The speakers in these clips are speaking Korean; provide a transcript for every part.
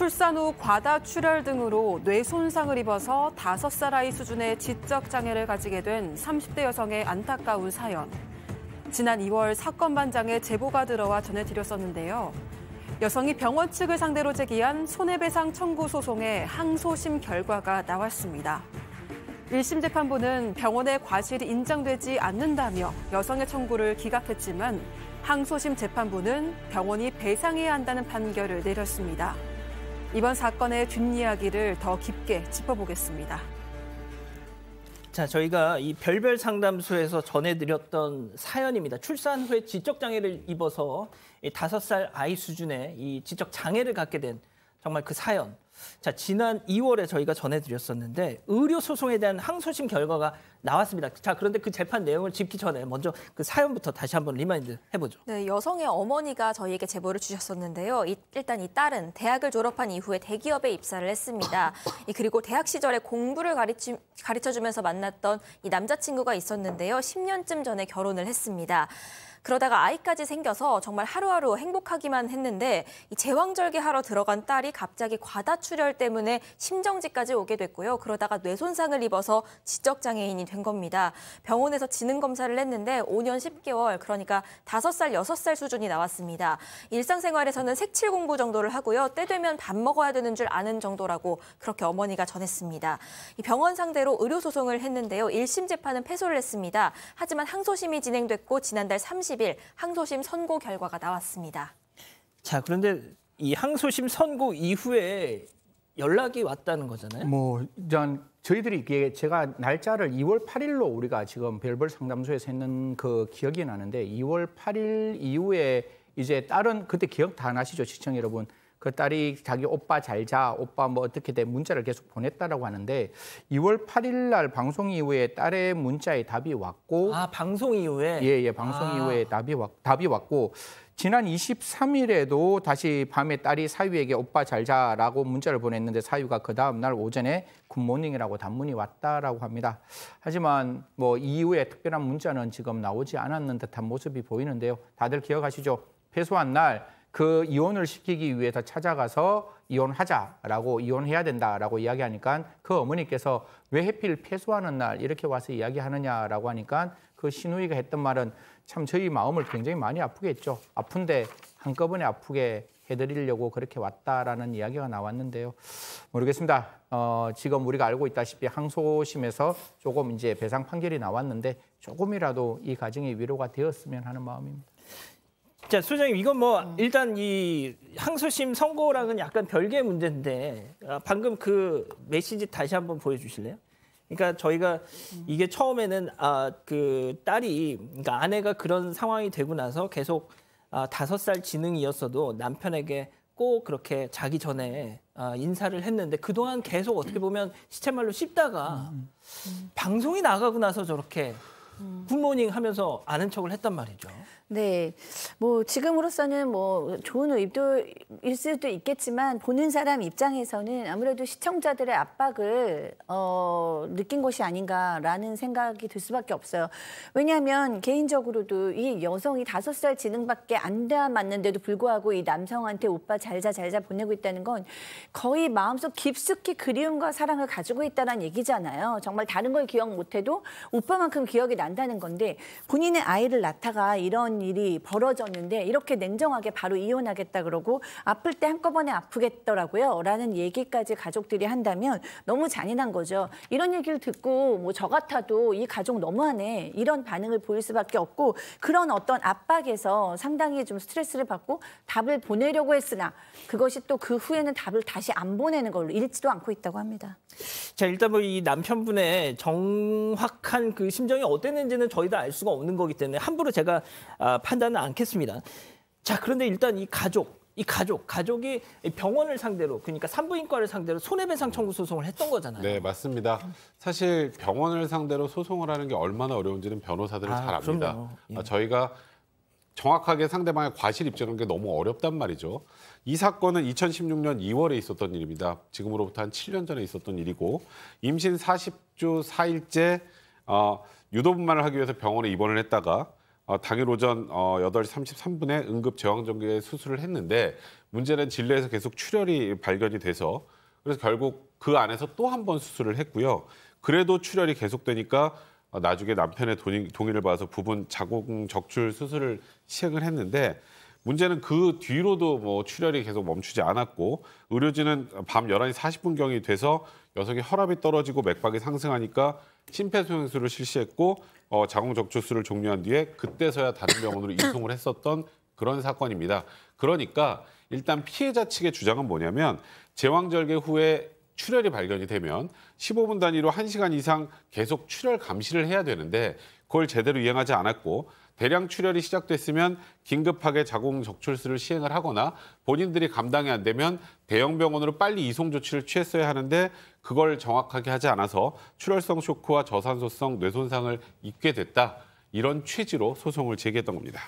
출산 후 과다 출혈 등으로 뇌 손상을 입어서 다섯 살 아이 수준의 지적 장애를 가지게 된 30대 여성의 안타까운 사연. 지난 2월 사건 반장에 제보가 들어와 전해드렸었는데요. 여성이 병원 측을 상대로 제기한 손해배상 청구 소송의 항소심 결과가 나왔습니다. 1심 재판부는 병원의 과실이 인정되지 않는다며 여성의 청구를 기각했지만 항소심 재판부는 병원이 배상해야 한다는 판결을 내렸습니다. 이번 사건의 뒷이야기를 더 깊게 짚어보겠습니다. 자, 저희가 이 별별 상담소에서 전해드렸던 사연입니다. 출산 후에 지적장애를 입어서 다섯 살 아이 수준의 이 지적장애를 갖게 된 정말 그 사연. 자, 지난 2월에 저희가 전해드렸었는데 의료소송에 대한 항소심 결과가 나왔습니다. 자, 그런데 그 재판 내용을 짚기 전에 먼저 그 사연부터 다시 한번 리마인드 해보죠. 네, 여성의 어머니가 저희에게 제보를 주셨었는데요. 이, 일단 이 딸은 대학을 졸업한 이후에 대기업에 입사를 했습니다. 이, 그리고 대학 시절에 공부를 가르치, 가르쳐주면서 만났던 이 남자친구가 있었는데요. 10년쯤 전에 결혼을 했습니다. 그러다가 아이까지 생겨서 정말 하루하루 행복하기만 했는데 이 제왕절개 하러 들어간 딸이 갑자기 과다출혈 때문에 심정지까지 오게 됐고요. 그러다가 뇌손상을 입어서 지적장애인이 된 겁니다. 병원에서 지능 검사를 했는데 5년 10개월, 그러니까 5살, 6살 수준이 나왔습니다. 일상생활에서는 색칠 공부 정도를 하고요. 때 되면 밥 먹어야 되는 줄 아는 정도라고 그렇게 어머니가 전했습니다. 병원 상대로 의료 소송을 했는데요. 1심 재판은 패소를 했습니다. 하지만 항소심이 진행됐고 지난달 30일 항소심 선고 결과가 나왔습니다. 자, 그런데 이 항소심 선고 이후에 연락이 왔다는 거잖아요. 뭐전 저희들이 이게 제가 날짜를 2월 8일로 우리가 지금 별별 상담소에서 했는 그 기억이 나는데 2월 8일 이후에 이제 다른 그때 기억 다 나시죠 시청 여러분 그 딸이 자기 오빠 잘 자, 오빠 뭐 어떻게 돼 문자를 계속 보냈다라고 하는데 2월 8일 날 방송 이후에 딸의 문자에 답이 왔고 아, 방송 이후에 예, 예, 방송 아. 이후에 답이 왔 답이 왔고 지난 23일에도 다시 밤에 딸이 사유에게 오빠 잘 자라고 문자를 보냈는데 사유가 그 다음 날 오전에 굿모닝이라고 단문이 왔다라고 합니다. 하지만 뭐 이후에 특별한 문자는 지금 나오지 않았는 듯한 모습이 보이는데요. 다들 기억하시죠? 패소한 날그 이혼을 시키기 위해서 찾아가서 이혼하자라고 이혼해야 된다라고 이야기하니까 그 어머니께서 왜 해필 폐소하는 날 이렇게 와서 이야기하느냐라고 하니까 그시누이가 했던 말은 참 저희 마음을 굉장히 많이 아프겠죠 아픈데 한꺼번에 아프게 해드리려고 그렇게 왔다라는 이야기가 나왔는데요. 모르겠습니다. 어, 지금 우리가 알고 있다시피 항소심에서 조금 이제 배상 판결이 나왔는데 조금이라도 이 가정이 위로가 되었으면 하는 마음입니다. 자, 소장님 이건 뭐 음. 일단 이 항소심 선고랑은 약간 별개의 문제인데 아, 방금 그 메시지 다시 한번 보여주실래요? 그러니까 저희가 음. 이게 처음에는 아 그 딸이 그러니까 아내가 그런 상황이 되고 나서 계속 아 다섯 살 지능이었어도 남편에게 꼭 그렇게 자기 전에 아 인사를 했는데 그동안 계속 어떻게 보면 시체말로 씹다가 음, 음. 음. 방송이 나가고 나서 저렇게 굿모닝 하면서 아는 척을 했단 말이죠. 네. 뭐 지금으로서는 뭐 좋은 의도일 수도 있겠지만 보는 사람 입장에서는 아무래도 시청자들의 압박을 어 느낀 것이 아닌가라는 생각이 들 수밖에 없어요. 왜냐하면 개인적으로도 이 여성이 다섯 살 지능밖에 안돼았는데도 불구하고 이 남성한테 오빠 잘자 잘자 보내고 있다는 건 거의 마음속 깊숙이 그리움과 사랑을 가지고 있다는 얘기잖아요. 정말 다른 걸 기억 못해도 오빠만큼 기억이 난다는 건데 본인의 아이를 낳다가 이런 일이 벌어졌는데 이렇게 냉정하게 바로 이혼하겠다 그러고 아플 때 한꺼번에 아프겠더라고요. 라는 얘기까지 가족들이 한다면 너무 잔인한 거죠. 이런 얘기를 듣고 뭐 저 같아도 이 가족 너무하네. 이런 반응을 보일 수밖에 없고 그런 어떤 압박에서 상당히 좀 스트레스를 받고 답을 보내려고 했으나 그것이 또 그 후에는 답을 다시 안 보내는 걸로 잃지도 않고 있다고 합니다. 자, 일단 뭐 이 남편분의 정확한 그 심정이 어땠는지는 저희 도알 수가 없는 거기 때문에 함부로 제가 아, 아, 판단은 않겠습니다. 자, 그런데 일단 이 가족, 이 가족, 가족이 병원을 상대로 그러니까 산부인과를 상대로 손해배상 청구 소송을 했던 거잖아요. 네, 맞습니다. 사실 병원을 상대로 소송을 하는 게 얼마나 어려운지는 변호사들은 아, 잘 압니다. 예. 아, 저희가 정확하게 상대방의 과실 입증하는 게 너무 어렵단 말이죠. 이 사건은 2016년 2월에 있었던 일입니다. 지금으로부터 한 7년 전에 있었던 일이고 임신 40주 4일째 어, 유도분만을 하기 위해서 병원에 입원을 했다가 어, 당일 오전 어, 8시 33분에 응급 제왕전개 수술을 했는데 문제는 진례에서 계속 출혈이 발견이 돼서 그래서 결국 그 안에서 또 한 번 수술을 했고요. 그래도 출혈이 계속되니까 어, 나중에 남편의 동의, 를 받아서 부분 자궁 적출 수술을 시행을 했는데 문제는 그 뒤로도 뭐 출혈이 계속 멈추지 않았고 의료진은 밤 11시 40분경이 돼서 여성의 혈압이 떨어지고 맥박이 상승하니까 심폐소생술을 실시했고 어, 자궁적출술을 종료한 뒤에 그때서야 다른 병원으로 이송을 했었던 그런 사건입니다. 그러니까 일단 피해자 측의 주장은 뭐냐면 제왕절개 후에 출혈이 발견이 되면 15분 단위로 1시간 이상 계속 출혈 감시를 해야 되는데 그걸 제대로 이행하지 않았고 대량 출혈이 시작됐으면 긴급하게 자궁 적출술을 시행을 하거나 본인들이 감당이 안 되면 대형 병원으로 빨리 이송 조치를 취했어야 하는데 그걸 정확하게 하지 않아서 출혈성 쇼크와 저산소성 뇌손상을 입게 됐다. 이런 취지로 소송을 제기했던 겁니다.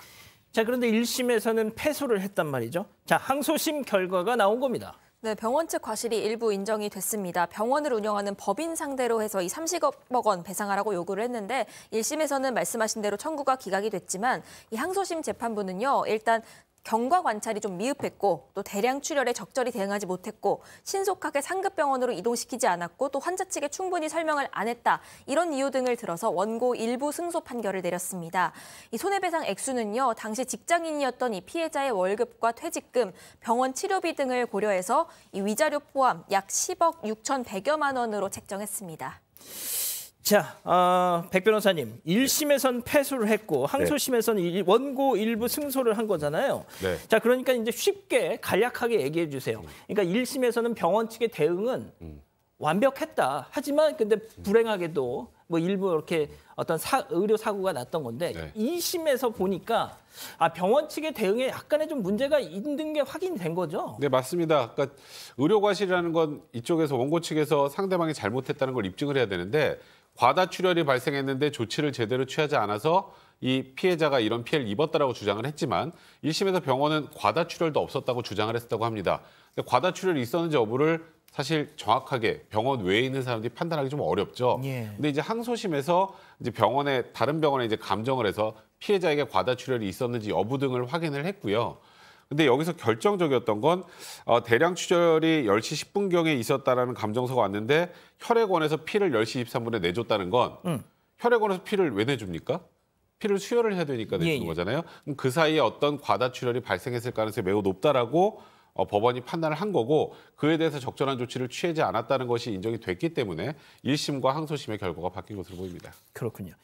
자, 그런데 1심에서는 패소를 했단 말이죠. 자, 항소심 결과가 나온 겁니다. 네, 병원 측 과실이 일부 인정이 됐습니다. 병원을 운영하는 법인 상대로 해서 이 30억 원 배상하라고 요구를 했는데 1심에서는 말씀하신 대로 청구가 기각이 됐지만 이 항소심 재판부는요. 일단 경과 관찰이 좀 미흡했고 또 대량 출혈에 적절히 대응하지 못했고 신속하게 상급 병원으로 이동시키지 않았고 또 환자 측에 충분히 설명을 안 했다 이런 이유 등을 들어서 원고 일부 승소 판결을 내렸습니다. 이 손해배상 액수는요 당시 직장인이었던 이 피해자의 월급과 퇴직금, 병원 치료비 등을 고려해서 이 위자료 포함 약 10억 6,100여만 원으로 책정했습니다. 자, 어, 백 변호사님, 1심에선 패소를 했고 네. 항소심에선는 원고 일부 승소를 한 거잖아요. 네. 자, 그러니까 이제 쉽게 간략하게 얘기해 주세요. 음. 그러니까 1심에서는 병원 측의 대응은 음. 완벽했다. 하지만 근데 불행하게도 뭐 일부 이렇게 어떤 사, 의료 사고가 났던 건데 2심에서 보니까 아 병원 측의 대응에 약간의 좀 문제가 있는 게 확인된 거죠. 네 맞습니다. 그러니까 의료 과실이라는 건 이쪽에서 원고 측에서 상대방이 잘못했다는 걸 입증을 해야 되는데 과다 출혈이 발생했는데 조치를 제대로 취하지 않아서 이 피해자가 이런 피해를 입었다라고 주장을 했지만 1심에서 병원은 과다 출혈도 없었다고 주장을 했었다고 합니다. 과다 출혈이 있었는지 여부를 사실 정확하게 병원 외에 있는 사람들이 판단하기 좀 어렵죠. 예. 근데 이제 항소심에서 이제 병원에 다른 병원에 이제 감정을 해서 피해자에게 과다 출혈이 있었는지 여부 등을 확인을 했고요. 근데 여기서 결정적이었던 건 어, 대량 출혈이 10시 10분경에 있었다라는 감정서가 왔는데 혈액원에서 피를 10시 23분에 내줬다는 건 음. 혈액원에서 피를 왜 내줍니까? 피를 수혈을 해야 되니까 내주는 예, 예. 거잖아요. 그럼 그 사이에 어떤 과다 출혈이 발생했을 가능성이 매우 높다라고 어, 법원이 판단을 한 거고 그에 대해서 적절한 조치를 취하지 않았다는 것이 인정이 됐기 때문에 1심과 항소심의 결과가 바뀐 것으로 보입니다. 그렇군요.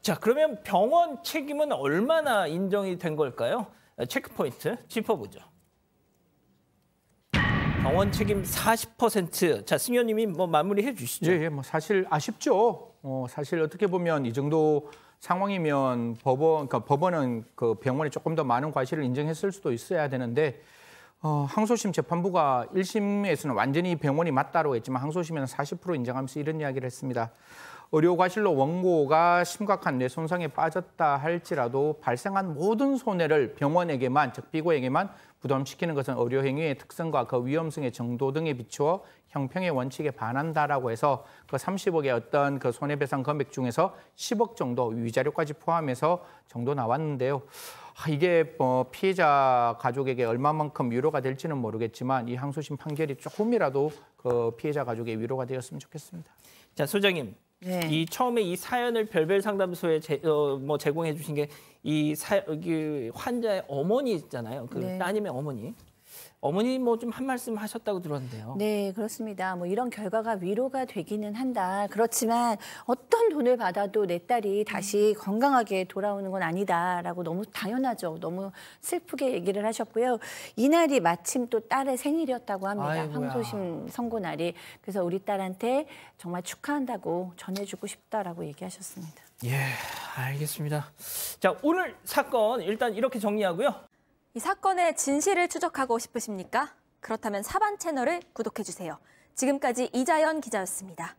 자, 그러면 병원 책임은 얼마나 인정이 된 걸까요? 체크포인트 짚어보죠. 병원 책임 40%. 자, 승현님이 뭐 마무리해 주시죠. 예, 예, 뭐 사실 아쉽죠. 어, 사실 어떻게 보면 이 정도 상황이면 법원, 그러니까 법원은 그 병원에 조금 더 많은 과실을 인정했을 수도 있어야 되는데 어, 항소심 재판부가 1심에서는 완전히 병원이 맞다고 했지만 항소심에는 40% 인정하면서 이런 이야기를 했습니다. 의료과실로 원고가 심각한 뇌 손상에 빠졌다 할지라도 발생한 모든 손해를 병원에게만, 즉 피고에게만 부담시키는 것은 의료행위의 특성과 그 위험성의 정도 등에 비추어 형평의 원칙에 반한다라고 해서 그 30억의 어떤 그 손해배상 금액 중에서 10억 정도 위자료까지 포함해서 정도 나왔는데요. 이게 뭐 피해자 가족에게 얼마만큼 위로가 될지는 모르겠지만 이 항소심 판결이 조금이라도 그 피해자 가족의 위로가 되었으면 좋겠습니다. 자 소장님 네. 이 처음에 이 사연을 별별 상담소에 제, 어, 뭐 제공해 주신 게이그 환자의 어머니 있잖아요. 그 네. 따님의 어머니. 어머니 뭐 좀 한 말씀 하셨다고 들었는데요. 네, 그렇습니다. 뭐 이런 결과가 위로가 되기는 한다. 그렇지만 어떤 돈을 받아도 내 딸이 다시 건강하게 돌아오는 건 아니다라고 너무 당연하죠. 너무 슬프게 얘기를 하셨고요. 이날이 마침 또 딸의 생일이었다고 합니다. 아이고야. 황소심 선고 날이. 그래서 우리 딸한테 정말 축하한다고 전해주고 싶다라고 얘기하셨습니다. 예, 알겠습니다. 자, 오늘 사건 일단 이렇게 정리하고요. 이 사건의 진실을 추적하고 싶으십니까? 그렇다면 사반 채널을 구독해주세요. 지금까지 이자연 기자였습니다.